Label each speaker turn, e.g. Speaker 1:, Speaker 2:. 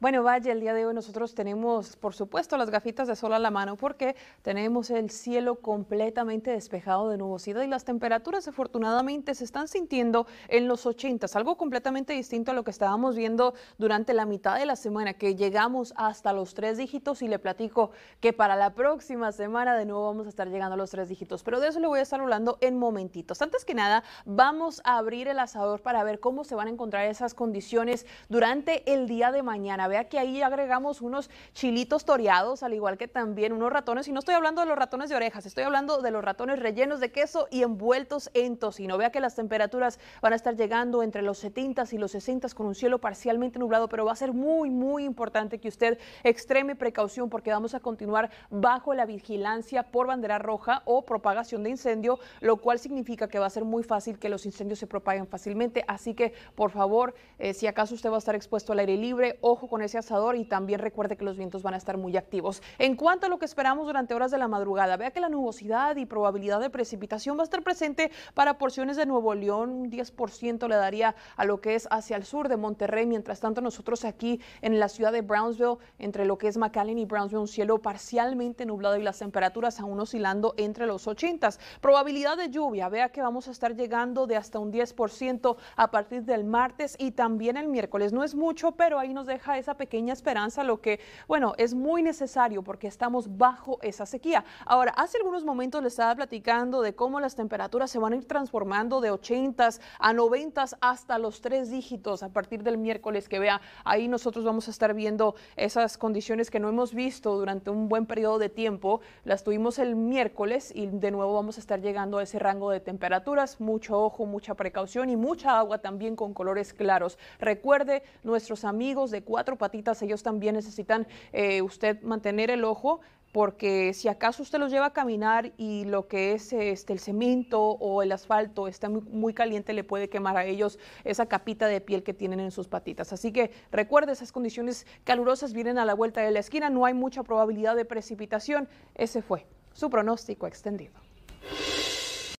Speaker 1: Bueno, Valle, el día de hoy nosotros tenemos, por supuesto, las gafitas de sol a la mano porque tenemos el cielo completamente despejado de nubosidad y las temperaturas afortunadamente se están sintiendo en los 80, algo completamente distinto a lo que estábamos viendo durante la mitad de la semana, que llegamos hasta los tres dígitos y le platico que para la próxima semana de nuevo vamos a estar llegando a los tres dígitos, pero de eso le voy a estar hablando en momentitos. Antes que nada, vamos a abrir el asador para ver cómo se van a encontrar esas condiciones durante el día de mañana. Vea que ahí agregamos unos chilitos toreados, al igual que también unos ratones. Y no estoy hablando de los ratones de orejas, estoy hablando de los ratones rellenos de queso y envueltos en tocino. Vea que las temperaturas van a estar llegando entre los 70 y los 60 con un cielo parcialmente nublado, pero va a ser muy, muy importante que usted extreme precaución porque vamos a continuar bajo la vigilancia por bandera roja o propagación de incendio, lo cual significa que va a ser muy fácil que los incendios se propaguen fácilmente. Así que, por favor, eh, si acaso usted va a estar expuesto al aire libre, ojo con ese asador y también recuerde que los vientos van a estar muy activos. En cuanto a lo que esperamos durante horas de la madrugada, vea que la nubosidad y probabilidad de precipitación va a estar presente para porciones de Nuevo León, un 10% le daría a lo que es hacia el sur de Monterrey. Mientras tanto, nosotros aquí en la ciudad de Brownsville, entre lo que es McAllen y Brownsville, un cielo parcialmente nublado y las temperaturas aún oscilando entre los 80. Probabilidad de lluvia, vea que vamos a estar llegando de hasta un 10% a partir del martes y también el miércoles. No es mucho, pero ahí nos deja pequeña esperanza, lo que, bueno, es muy necesario porque estamos bajo esa sequía. Ahora, hace algunos momentos les estaba platicando de cómo las temperaturas se van a ir transformando de 80 a 90 hasta los tres dígitos a partir del miércoles que vea. Ahí nosotros vamos a estar viendo esas condiciones que no hemos visto durante un buen periodo de tiempo. Las tuvimos el miércoles y de nuevo vamos a estar llegando a ese rango de temperaturas. Mucho ojo, mucha precaución y mucha agua también con colores claros. Recuerde, nuestros amigos de 4 patitas, ellos también necesitan eh, usted mantener el ojo porque si acaso usted los lleva a caminar y lo que es este, el cemento o el asfalto está muy, muy, caliente, le puede quemar a ellos esa capita de piel que tienen en sus patitas. Así que recuerde, esas condiciones calurosas vienen a la vuelta de la esquina, no hay mucha probabilidad de precipitación. Ese fue su pronóstico extendido.